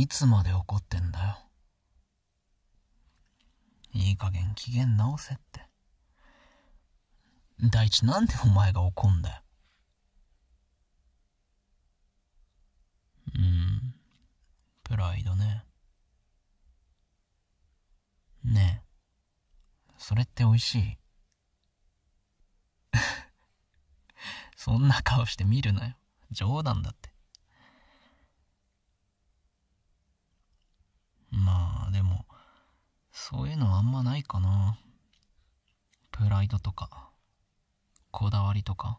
いつまで怒ってんだよ。いい加減機嫌直せって。第一なんでお前が怒んだよ。うん、プライドね。ねえ、それって美味しい そんな顔して見るなよ。冗談だって。そういうのあんまないかな。プライドとか、こだわりとか。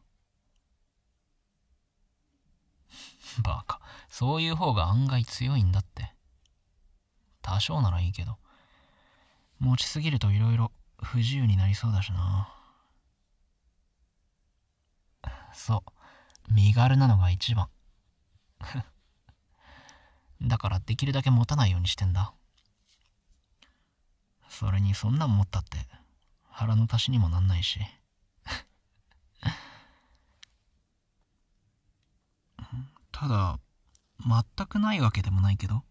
バカ。そういう方が案外強いんだって。多少ならいいけど。持ちすぎると色々不自由になりそうだしな。そう。身軽なのが一番。だからできるだけ持たないようにしてんだ。それにそんなん持ったって腹の足しにもなんないし ただ全くないわけでもないけど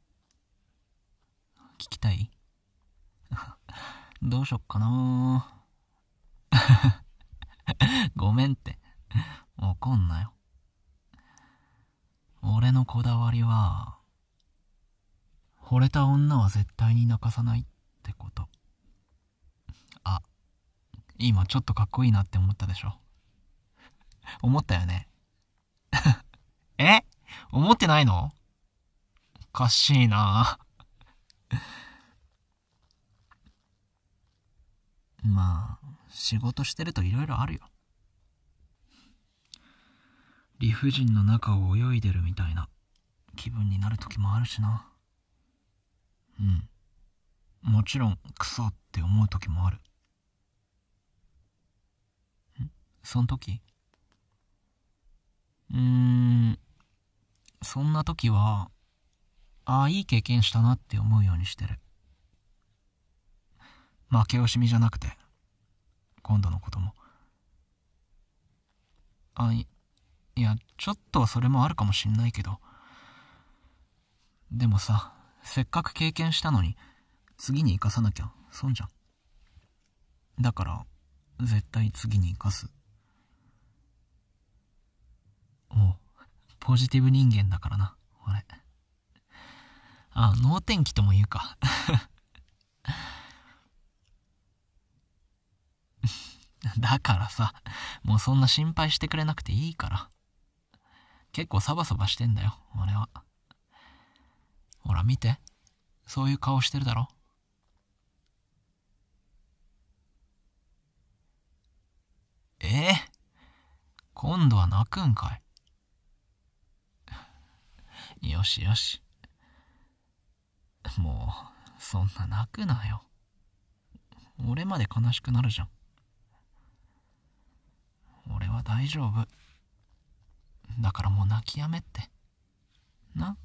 聞きたい どうしよっかな ごめんって怒んなよ俺のこだわりは惚れた女は絶対に泣かさないってこと今ちょっとかっこいいなって思ったでしょ 思ったよね え思ってないのおかしいな まあ、仕事してると色々あるよ。理不尽の中を泳いでるみたいな気分になる時もあるしな。うん。もちろん、クソって思う時もある。そん時うーん、そんな時は、ああ、いい経験したなって思うようにしてる。負け惜しみじゃなくて、今度のことも。あ、い、いや、ちょっとそれもあるかもしんないけど、でもさ、せっかく経験したのに、次に生かさなきゃ損じゃん。だから、絶対次に生かすもう、ポジティブ人間だからな、俺。あ、脳天気とも言うか。だからさ、もうそんな心配してくれなくていいから。結構サバサバしてんだよ、俺は。ほら見て。そういう顔してるだろ。ええー、今度は泣くんかい。よしよし。もう、そんな泣くなよ。俺まで悲しくなるじゃん。俺は大丈夫。だからもう泣きやめって。な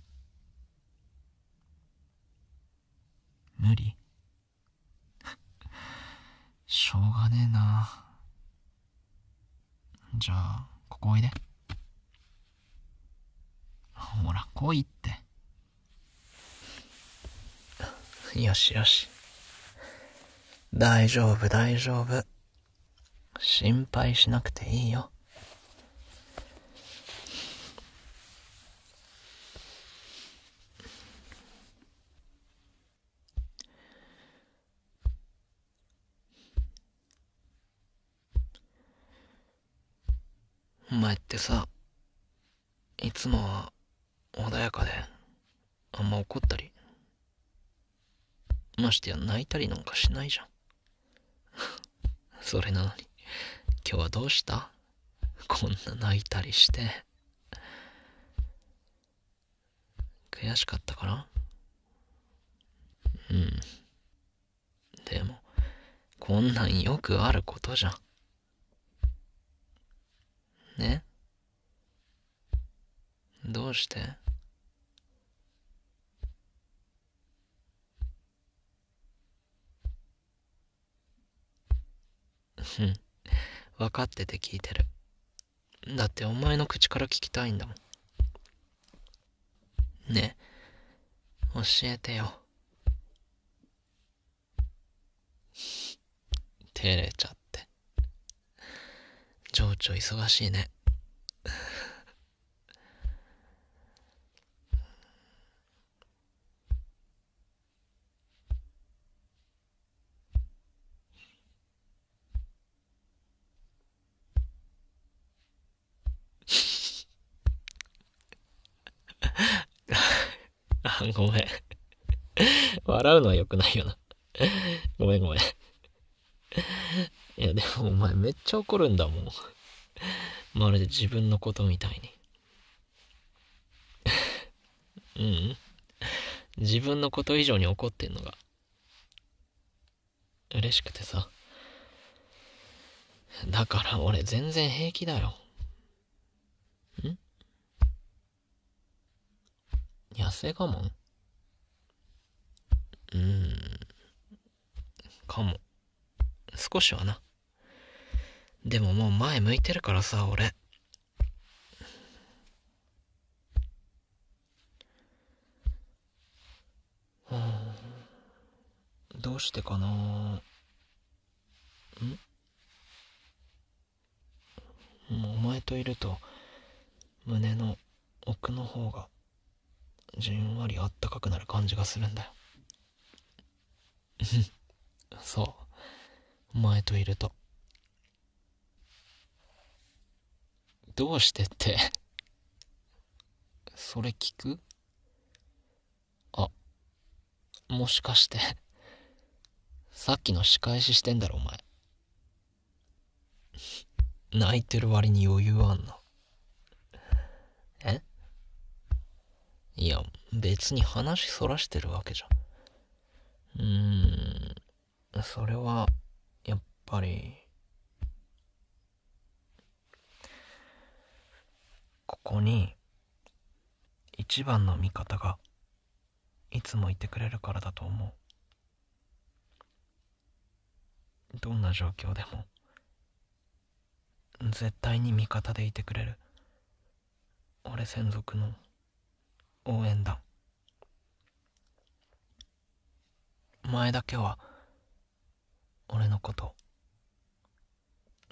無理 しょうがねえな。じゃあ、ここおいで。ほら来いってよしよし大丈夫大丈夫心配しなくていいよお前ってさいつも穏やかで、あんま怒ったり、ましてや泣いたりなんかしないじゃん。それなのに、今日はどうしたこんな泣いたりして。悔しかったからうん。でも、こんなんよくあることじゃん。ねどうして 分かってて聞いてる。だってお前の口から聞きたいんだもん。ね教えてよ。照れちゃって。情緒忙しいね。ごめん。笑うのは良くないよな。ごめんごめん。いや、でもお前めっちゃ怒るんだもん。まるで自分のことみたいに。うん。自分のこと以上に怒ってんのが。嬉しくてさ。だから俺全然平気だよ。痩せ我慢うーん。かも。少しはな。でももう前向いてるからさ、俺。どうしてかなんもうお前といると胸の奥の方がじんわりあったかくなる感じがするんだよ そうお前といるとどうしてって それ聞くあもしかして さっきの仕返ししてんだろお前泣いてる割に余裕あんないや、別に話そらしてるわけじゃん。うーん、それは、やっぱり、ここに、一番の味方が、いつもいてくれるからだと思う。どんな状況でも、絶対に味方でいてくれる。俺専属の。応援団お前だけは俺のこと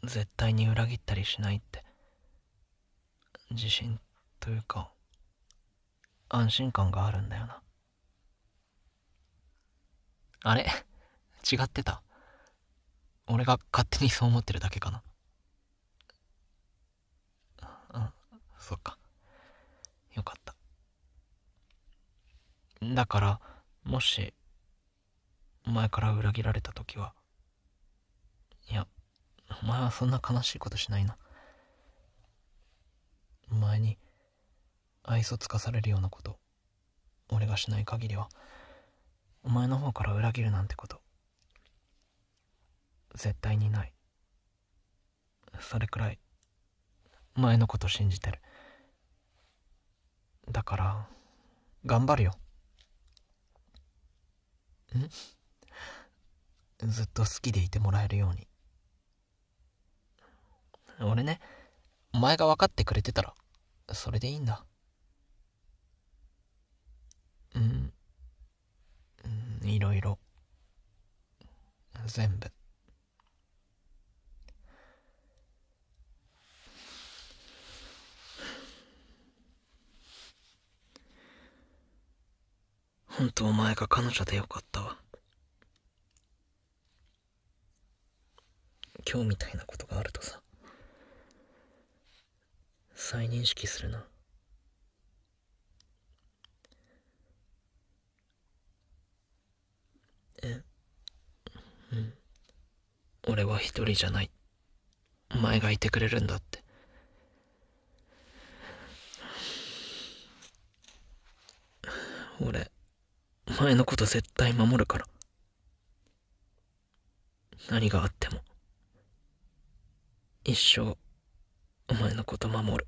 絶対に裏切ったりしないって自信というか安心感があるんだよなあれ違ってた俺が勝手にそう思ってるだけかなあそっかだから、もし、お前から裏切られた時は、いや、お前はそんな悲しいことしないな。お前に、愛想つかされるようなこと、俺がしない限りは、お前の方から裏切るなんてこと、絶対にない。それくらい、お前のこと信じてる。だから、頑張るよ。ずっと好きでいてもらえるように。俺ね、お前が分かってくれてたら、それでいいんだ。うん。うん、いろいろ。全部。本当お前が彼女でよかったわ。みたいなことがあるとさ再認識するなえうん俺は一人じゃないお前がいてくれるんだって俺お前のこと絶対守るから何があった？一生お前のこと守る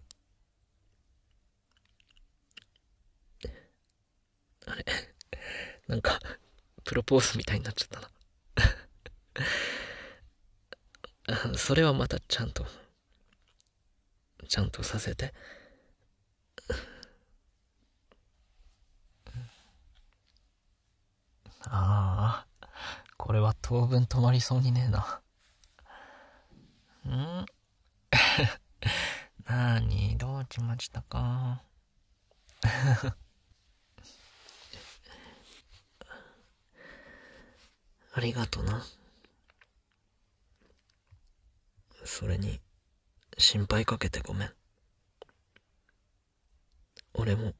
あれなんかプロポーズみたいになっちゃったな それはまたちゃんとちゃんとさせてああこれは当分止まりそうにねえなんなーに、どうしましたか ありがとな。それに、心配かけてごめん。俺も、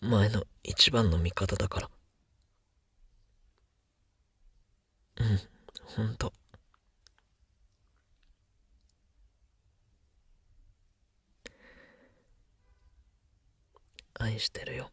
前の一番の味方だから。うん、ほんと。愛してるよ